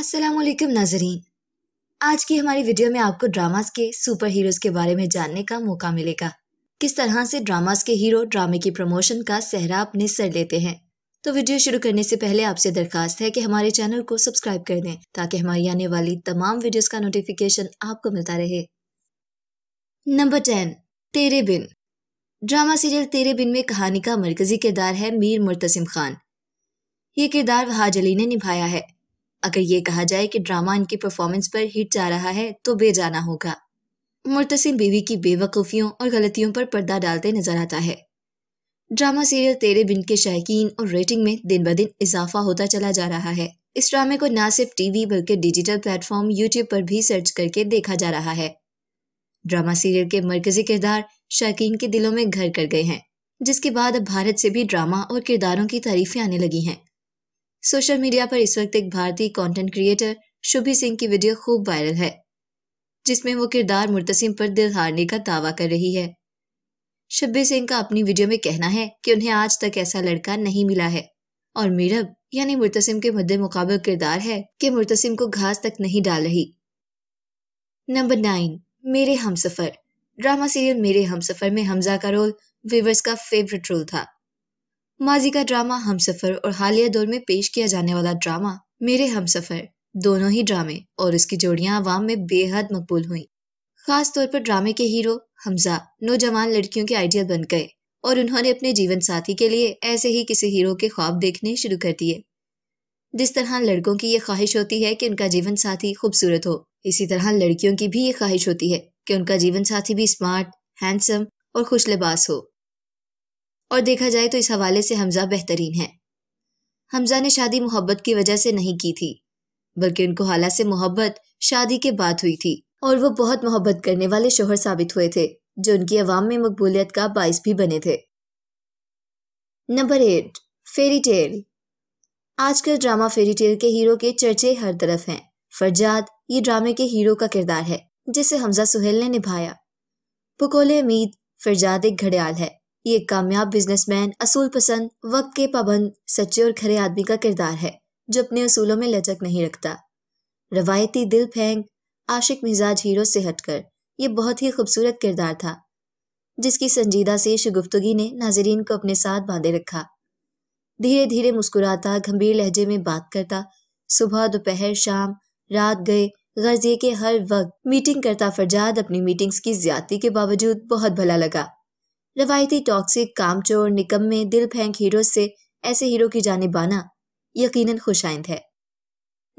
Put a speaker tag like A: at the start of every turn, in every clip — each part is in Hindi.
A: वालेकुम नाजरीन आज की हमारी वीडियो में आपको ड्रामास के सुपर हीरोज़ के बारे में जानने का मौका मिलेगा किस तरह से ड्रामास के हीरो ड्रामे की प्रमोशन का सहरा अपने सर लेते हैं तो वीडियो शुरू करने से पहले आपसे दरखास्त है कि हमारे चैनल को सब्सक्राइब कर दें ताकि हमारी आने वाली तमाम वीडियोस का नोटिफिकेशन आपको मिलता रहे नंबर टेन तेरे बिन ड्रामा सीरियल तेरे बिन में कहानी का मरकजी किरदार है मीर मुर्तसिम खान ये किरदार वहाज अली ने निभाया है अगर ये कहा जाए कि ड्रामा इनकी परफॉर्मेंस पर हिट जा रहा है तो बेजाना होगा मुर्तसिम बीवी की बेवकूफ़ियों और गलतियों पर पर्दा डालते नजर आता है ड्रामा सीरियल तेरे बिन के शायकीन और रेटिंग में दिन ब दिन इजाफा होता चला जा रहा है इस ड्रामे को ना सिर्फ टीवी बल्कि डिजिटल प्लेटफॉर्म यूट्यूब पर भी सर्च करके देखा जा रहा है ड्रामा सीरियल के मरकजी किरदार शायकीन के दिलों में घर कर गए हैं जिसके बाद अब भारत से भी ड्रामा और किरदारों की तारीफें आने लगी हैं सोशल मीडिया पर इस वक्त एक भारतीय कंटेंट क्रिएटर शुभी सिंह की वीडियो खूब वायरल है जिसमें वो किरदार मुर्तसिम पर दिल हारने का दावा कर रही है शब्बी सिंह का अपनी वीडियो में कहना है कि उन्हें आज तक ऐसा लड़का नहीं मिला है और मीरब यानी मुर्तसिम के मद्दे मुकाबल किरदार है कि मुर्तसिम को घास तक नहीं डाल रही नंबर नाइन मेरे हम सफर ड्रामा सीरियल मेरे हम सफर में हमजा का रोल व्यूवर्स का फेवरेट रोल था माजी का ड्रामा हम सफ़र और हालिया दौर में पेश किया जाने वाला ड्रामा मेरे हम सफ़र दोनों ही ड्रामे और उसकी जोड़ियां आवाम में बेहद मकबूल हुई खास तौर पर ड्रामे के हीरो हमजा नौजवान लड़कियों के आइडियल बन गए और उन्होंने अपने जीवन साथी के लिए ऐसे ही किसी हीरो के ख्वाब देखने शुरू कर दिए जिस तरह लड़कों की ये ख्वाहिश होती है कि उनका जीवन साथी खूबसूरत हो इसी तरह लड़कियों की भी ये ख्वाहिश होती है कि उनका जीवन साथी भी स्मार्ट हैंडसम और खुश लिबास हो और देखा जाए तो इस हवाले से हमजा बेहतरीन है हमजा ने शादी मोहब्बत की वजह से नहीं की थी बल्कि उनको हाला से मोहब्बत शादी के बाद हुई थी और वो बहुत मोहब्बत करने वाले शोहर साबित हुए थे जो उनकी अवाम में मकबूलियत का बायस भी बने थे नंबर एट फेरी टेल आजकल ड्रामा फेरी टेल के हीरो के चर्चे हर तरफ हैं फरजाद ये ड्रामे के हीरो का किरदार है जिसे हमजा सुहेल ने निभाया पकोले उम्मीद फरजाद एक घड़ियाल है ये एक कामयाब बिजनेसमैन असूल पसंद वक्त के पाबंद सच्चे और खरे आदमी का किरदार है जो अपने असूलों में लचक नहीं रखता रवायती दिल फेंग आशिक मिजाज हीरो से हटकर ये बहुत ही खूबसूरत किरदार था जिसकी संजीदा से शगुफ्तगी ने नाजरीन को अपने साथ बांधे रखा धीरे धीरे मुस्कुराता गंभीर लहजे में बात करता सुबह दोपहर शाम रात गए गर्जिए के हर वक्त मीटिंग करता फरजाद अपनी मीटिंग्स की ज्यादा के बावजूद बहुत भला लगा रवायती टॉक्सिक कामचोर निकम में दिल फेंक हीरो से ऐसे हीरो की जानब आना यकीनन खुशाइंद है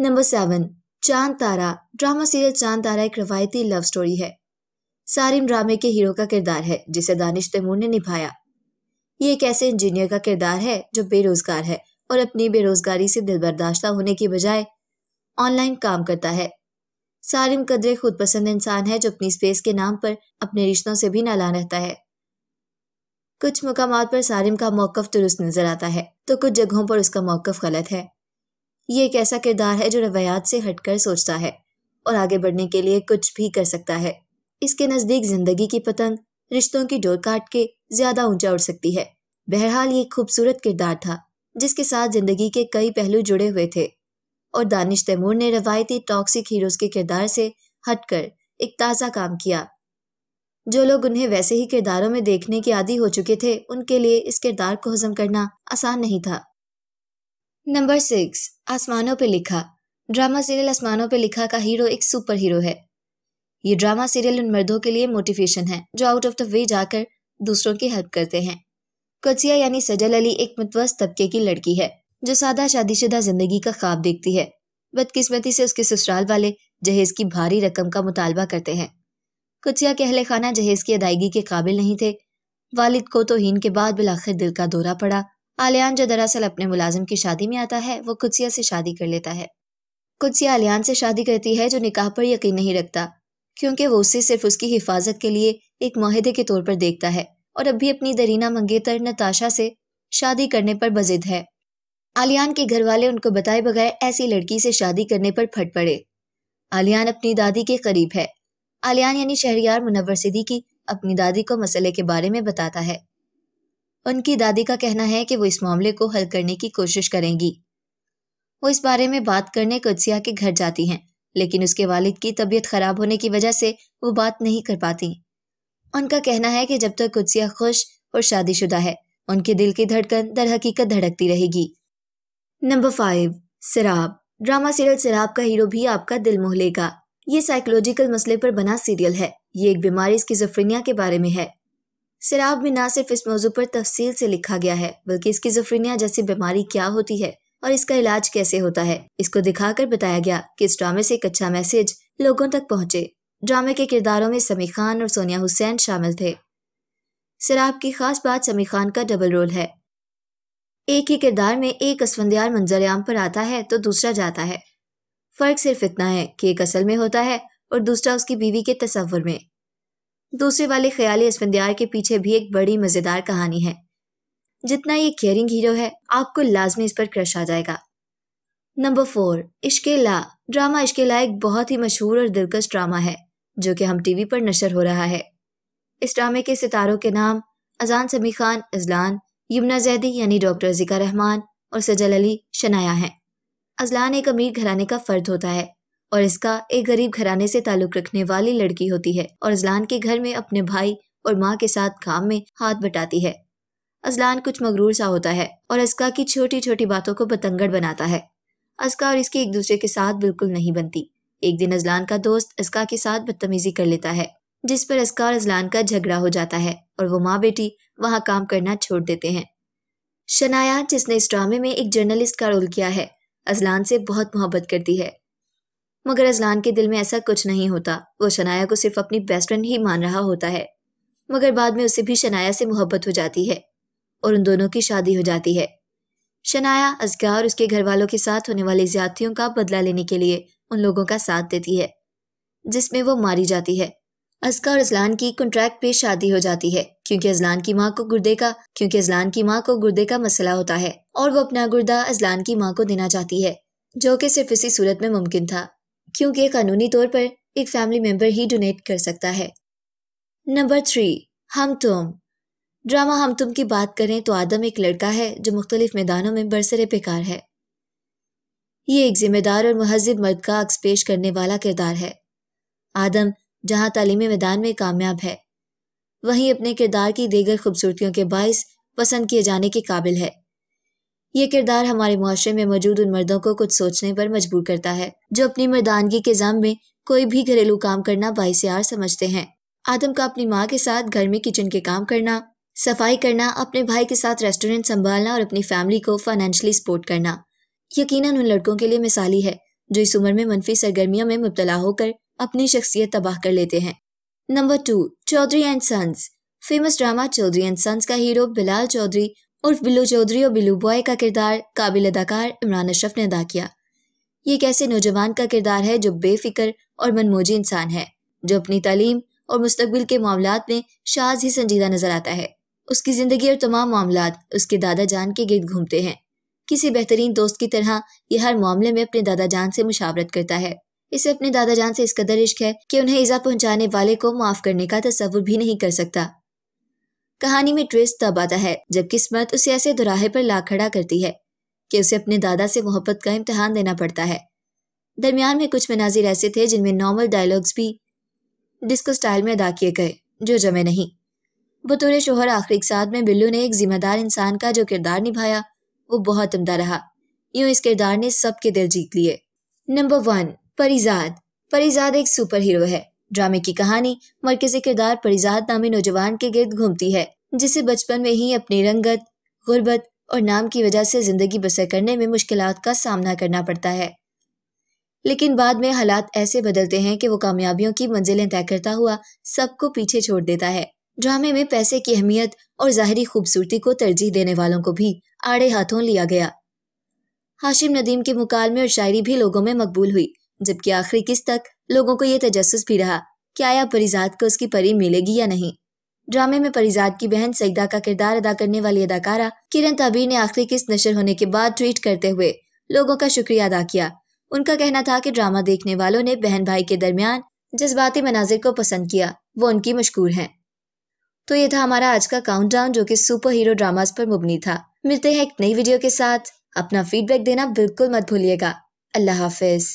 A: नंबर सेवन चांद तारा ड्रामा सीरियल चांद तारा एक रवायती लव स्टोरी है सारिम ड्रामे के हीरो का किरदार है जिसे दानिश तैमूर ने निभाया ये एक ऐसे इंजीनियर का किरदार है जो बेरोजगार है और अपनी बेरोजगारी से दिल बर्दाश्ता होने की बजाय ऑनलाइन काम करता है सारिम कदरे खुद पसंद इंसान है जो अपनी स्पेस के नाम पर अपने रिश्तों से भी नाला रहता है कुछ मकाम पर सारिम का मौकफ दुरुस्त नज़र आता है तो कुछ जगहों पर उसका मौकफ गलत है ये एक ऐसा किरदार है जो रवायात से हटकर सोचता है और आगे बढ़ने के लिए कुछ भी कर सकता है इसके नज़दीक ज़िंदगी की पतंग रिश्तों की डोर काट के ज़्यादा ऊंचा उड़ सकती है बहरहाल ये खूबसूरत किरदार था जिसके साथ ज़िंदगी के कई पहलू जुड़े हुए थे और दानिश तैमूर ने रवायती टॉक्सिक हीरोज़ के किरदार से हटकर एक ताज़ा काम किया जो लोग उन्हें वैसे ही किरदारों में देखने के आदि हो चुके थे उनके लिए इस किरदार को हजम करना आसान नहीं था नंबर सिक्स आसमानों पर लिखा ड्रामा सीरियल आसमानों पर लिखा का हीरो एक सुपर हीरो है ये ड्रामा सीरियल उन मर्दों के लिए मोटिवेशन है जो आउट ऑफ द वे जाकर दूसरों की हेल्प करते हैं कोचिया यानी सजल अली एक मतवस्त तबके की लड़की है जो सादा शादीशुदा जिंदगी का ख्वाब देखती है बदकिस्मती से उसके ससुराल वाले जहेज की भारी रकम का मुतालबा करते हैं कुचिया के अहले खाना जहेज की अदायगी के काबिल नहीं थे वालिद को तो हीन के बाद बिलाखिर दिल का दौरा पड़ा आलियान जो दरअसल अपने मुलाजिम की शादी में आता है वो कुचिया से शादी कर लेता है कुचिया आलियान से शादी करती है जो निकाह पर यकीन नहीं रखता क्योंकि वो उसे सिर्फ उसकी हिफाजत के लिए एक माहदे के तौर पर देखता है और अब भी अपनी दरीना मंगेतर नताशा से शादी करने पर बजिद है आलियान के घर वाले उनको बताए बगैर ऐसी लड़की से शादी करने पर फट पड़े आलियान अपनी दादी के करीब है आलियान यानी शहरियार मुनवर सिद्दीकी अपनी दादी को मसले के बारे में बताता है उनकी दादी का कहना है कि वो इस मामले को हल करने की कोशिश करेंगी वो इस बारे में बात करने कुदसिया के घर जाती हैं लेकिन उसके वालिद की तबीयत खराब होने की वजह से वो बात नहीं कर पाती उनका कहना है कि जब तक तो कुदसिया खुश और शादीशुदा है उनके दिल की धड़कन दर हकीकत धड़कती रहेगी number five Sirab drama serial Sirab का हीरो भी आपका दिल मोह लेगा ये साइकोलॉजिकल मसले पर बना सीरियल है ये एक बीमारी स्किजोफ्रेनिया के बारे में है शराब में ना सिर्फ इस मौजू पर तफसील से लिखा गया है बल्कि स्किजोफ्रेनिया जैसी बीमारी क्या होती है और इसका इलाज कैसे होता है इसको दिखाकर बताया गया कि इस ड्रामे से एक अच्छा मैसेज लोगों तक पहुंचे ड्रामे के किरदारों में समी खान और सोनिया हुसैन शामिल थे शराब की खास बात समी खान का डबल रोल है एक ही किरदार में एक असफंदियार मंजर आम पर आता है तो दूसरा जाता है फ़र्क सिर्फ इतना है कि एक असल में होता है और दूसरा उसकी बीवी के तस्वुर में दूसरे वाले ख्याली इसफंदियार के पीछे भी एक बड़ी मज़ेदार कहानी है जितना ये केयरिंग हीरो है आपको लाजमी इस पर क्रश आ जाएगा number four Ishqelaa drama Ishqelaa एक बहुत ही मशहूर और दिलकश ड्रामा है जो कि हम टीवी पर नशर हो रहा है इस ड्रामे के सितारों के नाम अजान समी खान अजलान यमुना जैदी यानी डॉक्टर जिका रहमान और सजल अली शनाया हैं अजलान एक अमीर घराने का फर्द होता है और इसका एक गरीब घराने से ताल्लुक रखने वाली लड़की होती है और अजलान के घर में अपने भाई और माँ के साथ काम में हाथ बटाती है अजलान कुछ मगरूर सा होता है और अस्का की छोटी छोटी बातों को बतंगड़ बनाता है अस्का और इसकी एक दूसरे के साथ बिल्कुल नहीं बनती एक दिन अजलान का दोस्त अस्का के साथ बदतमीजी कर लेता है जिस पर अस्का और अजलान का झगड़ा हो जाता है और वो माँ बेटी वहाँ काम करना छोड़ देते हैं शनाया जिसने इस ड्रामे में एक जर्नलिस्ट का रोल किया है अजलान से बहुत मोहब्बत करती है मगर अजलान के दिल में ऐसा कुछ नहीं होता वो शनाया को सिर्फ अपनी बेस्ट फ्रेंड ही मान रहा होता है मगर बाद में उसे भी शनाया से मोहब्बत हो जाती है और उन दोनों की शादी हो जाती है शनाया अजगा और उसके घर वालों के साथ होने वाली ज्यादतियों का बदला लेने के लिए उन लोगों का साथ देती है जिसमें वो मारी जाती है असका और अजलान की कॉन्ट्रैक्ट पे शादी हो जाती है क्योंकि अजलान की माँ को गुर्दे का क्योंकि अजलान की माँ को गुर्दे का मसला होता है और वो अपना गुर्दा अजलान की माँ को देना चाहती है जो कि सिर्फ इसी सूरत में मुमकिन था क्योंकि कानूनी तौर पर एक फैमिली मेंबर ही डोनेट कर सकता है नंबर थ्री हम तुम ड्रामा हम तुम की बात करें तो आदम एक लड़का है जो मुख्तलिफ मैदानों में बरसरे बेकार है ये एक जिम्मेदार और महजब मर्द का अक्स पेश करने वाला किरदार है आदम जहां तालीमी मैदान में कामयाब है वहीं अपने किरदार की दीगर खूबसूरतियों के बायस पसंद किए जाने के काबिल है ये किरदार हमारे माशरे में मौजूद उन मर्दों को कुछ सोचने पर मजबूर करता है जो अपनी मर्दानगी के जाम में कोई भी घरेलू काम करना यार समझते हैं आदम का अपनी माँ के साथ घर में किचन के काम करना सफाई करना अपने भाई के साथ रेस्टोरेंट संभालना और अपनी फैमिली को फाइनेंशियली सपोर्ट करना यकीनन उन लड़कों के लिए मिसाली है जो इस उम्र में मनफी सरगर्मियों में मुबतला होकर अपनी शख्सियत तबाह कर लेते हैं number two Chaudhry and sons famous drama Chaudhry and sons का हीरो बिलाल चौधरी उर्फ बिल्लू चौधरी और बिल्लू बॉय का किरदार काबिल अदाकार इमरान अशरफ ने अदा किया ये एक ऐसे नौजवान का किरदार है जो बेफिक्र और मनमोजी इंसान है जो अपनी तालीम और मुस्तबिल के मामला में शाज ही संजीदा नजर आता है उसकी ज़िंदगी और तमाम मामला उसके दादा जान के गिर्द घूमते हैं किसी बेहतरीन दोस्त की तरह यह हर मामले में अपने दादा जान से मुशावरत करता है इसे अपने दादाजान से इस कदर इश्क है कि उन्हें ईजा पहुंचाने वाले को माफ करने का तस्वुर भी नहीं कर सकता कहानी में ट्विस्ट तब आता है जबकि स्मृत उसे ऐसे दुराहे पर ला खड़ा करती है कि उसे अपने दादा से मोहब्बत का इम्तहान देना पड़ता है दरमियान में कुछ मनाजिर ऐसे थे जिनमें नॉर्मल डायलॉग्स भी डिस्को स्टाइल में अदा किए गए जो जमे नहीं बतौर शोहर आखिरी साथ में बिल्लू ने एक जिम्मेदार इंसान का जो किरदार निभाया वो बहुत उमदा रहा यूं इस किरदार ने सबके दिल जीत लिए नंबर वन परिजाद परिजाद एक सुपर हीरो है ड्रामे की कहानी मरकजी किरदार परिजाद नामी नौजवान के गिर्द घूमती है जिसे बचपन में ही अपनी रंगत गुर्बत और नाम की वजह से ज़िंदगी बसर करने में मुश्किल का सामना करना पड़ता है लेकिन बाद में हालात ऐसे बदलते हैं कि वो कामयाबियों की मंजिलें तय करता हुआ सबको पीछे छोड़ देता है ड्रामे में पैसे की अहमियत और ज़ाहरी खूबसूरती को तरजीह देने वालों को भी आड़े हाथों लिया गया हाशिम नदीम के मुकालमे और शायरी भी लोगों में मकबूल हुई जबकि आखिरी किस्त तक लोगों को यह तजस भी रहा कि आया परिजात को उसकी परी मिलेगी या नहीं ड्रामे में परिजात की बहन सईदा का किरदार अदा करने वाली अदाकारा किरण ताबीर ने आखिरी किस्त नशर होने के बाद ट्वीट करते हुए लोगों का शुक्रिया अदा किया उनका कहना था कि ड्रामा देखने वालों ने बहन भाई के दरमियान जज्बाती मनाजिर को पसंद किया वो उनकी मशहूर हैं तो ये था हमारा आज का काउंटडाउन जो कि सुपर हीरो ड्रामाज पर मुबनी था मिलते हैं एक नई वीडियो के साथ अपना फीडबैक देना बिल्कुल मत भूलिएगा अल्लाह हाफिज़